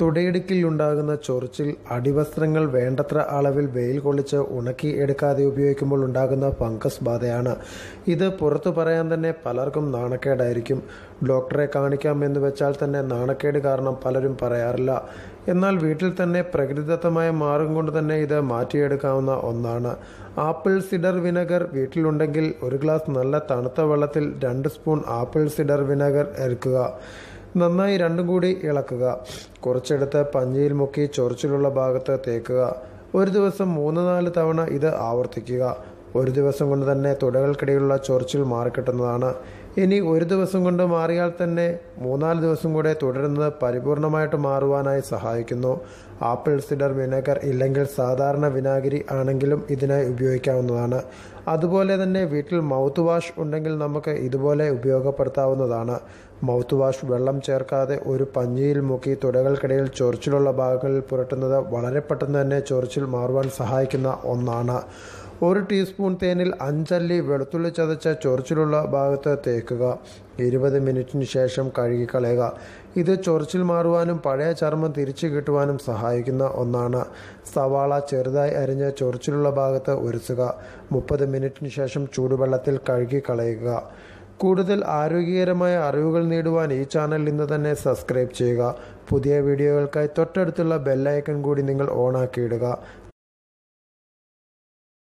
തുടയിടുക്കിൽ ഉണ്ടാകുന്ന ചൊറിച്ചിൽ അടിവസ്ത്രങ്ങൾ വേണ്ടത്ര അളവിൽ വെയിൽ കൊള്ളിച്ച് ഉണക്കി എടുക്കാതെ ഉപയോഗിക്കുമ്പോൾ ഉണ്ടാകുന്ന ഫംഗസ് ബാധയാണ് ഇത് പുറത്തു പറയാൻ തന്നെ പലർക്കും നാണക്കേടായിരിക്കും ഡോക്ടറെ കാണിക്കാം എന്ന് വെച്ചാൽ തന്നെ നാണക്കേട് കാരണം പലരും പറയാറില്ല എന്നാൽ വീട്ടിൽ തന്നെ പ്രകൃതിദത്തമായ മാർഗം കൊണ്ട് തന്നെ ഇത് മാറ്റിയെടുക്കാവുന്ന ഒന്നാണ് ആപ്പിൾ സിഡർ വിനെഗർ വീട്ടിലുണ്ടെങ്കിൽ ഒരു ഗ്ലാസ് നല്ല തണുത്ത വെള്ളത്തിൽ രണ്ട് സ്പൂൺ ആപ്പിൾ സിഡർ വിനെഗർ എടുക്കുക നന്നായി രണ്ടും കൂടി ഇളക്കുക കുറച്ചെടുത്ത് പഞ്ഞിയിൽ മുക്കി ചൊറിച്ചിലുള്ള ഭാഗത്ത് തേക്കുക ഒരു ദിവസം മൂന്ന് നാല് തവണ ഇത് ആവർത്തിക്കുക ഒരു ദിവസം കൊണ്ട് തന്നെ തുടകൾക്കിടയിലുള്ള ചൊറിച്ചിൽ മാറിക്കിട്ടുന്നതാണ് ഇനി ഒരു ദിവസം കൊണ്ട് മാറിയാൽ തന്നെ മൂന്നാല് ദിവസം കൂടെ തുടരുന്നത് പരിപൂർണമായിട്ട് മാറുവാനായി സഹായിക്കുന്നു ആപ്പിൾ സിഡർ വിനേഗർ ഇല്ലെങ്കിൽ സാധാരണ വിനാഗിരി ആണെങ്കിലും ഇതിനായി ഉപയോഗിക്കാവുന്നതാണ് അതുപോലെ തന്നെ വീട്ടിൽ മൗത്ത് വാഷ് ഉണ്ടെങ്കിൽ നമുക്ക് ഇതുപോലെ ഉപയോഗപ്പെടുത്താവുന്നതാണ് മൗത്ത് വാഷ് വെള്ളം ചേർക്കാതെ ഒരു പഞ്ഞിയിൽ മുക്കി തുടകൾക്കിടയിൽ ചൊറിച്ചിലുള്ള ഭാഗങ്ങളിൽ പുരട്ടുന്നത് വളരെ പെട്ടെന്ന് തന്നെ ചൊറിച്ചിൽ മാറുവാൻ സഹായിക്കുന്ന ഒന്നാണ് ഒരു ടീസ്പൂൺ തേനിൽ അഞ്ചല്ലി വെളുത്തുള്ളി ചതച്ച ചൊറിച്ചിലുള്ള ഭാഗത്ത് തേക്കുക ഇരുപത് മിനിറ്റിന് ശേഷം കഴുകിക്കളയുക ഇത് ചൊറിച്ചിൽ മാറുവാനും പഴയ ചർമ്മം തിരിച്ചു കിട്ടുവാനും സഹായിക്കുന്ന ഒന്നാണ് സവാള ചെറുതായി അരിഞ്ഞ് ചൊറിച്ചിലുള്ള ഭാഗത്ത് ഒരുസുക മുപ്പത് മിനിറ്റിന് ശേഷം ചൂടുവെള്ളത്തിൽ കഴുകിക്കളയുക കൂടുതൽ ആരോഗ്യകരമായ അറിവുകൾ നേടുവാൻ ഈ ചാനൽ ഇന്ന് തന്നെ സബ്സ്ക്രൈബ് ചെയ്യുക പുതിയ വീഡിയോകൾക്കായി തൊട്ടടുത്തുള്ള ബെല്ലൈക്കൺ കൂടി നിങ്ങൾ ഇടുക